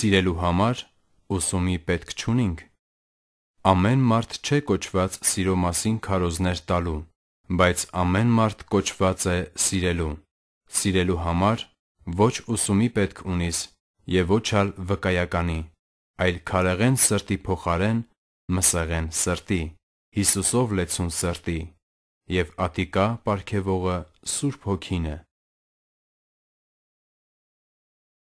Սիրելու համար ուսումի պետք չունինք։ Ամեն մարդ չէ կոչված սիրո մասին քարոզներ տալու, բայց ամեն մարդ կոչված է սիրելու։ Սիրելու համար ոչ ուսումի պետք ունիս եւ ոչ ալ վկայականի, այլ քարեղեն սրտի փոխարեն մսեղեն սրտի, Հիսուսով լեցուն սրտի, եւ ատիկա ապարքեվողը Սուրբ Հոգին է։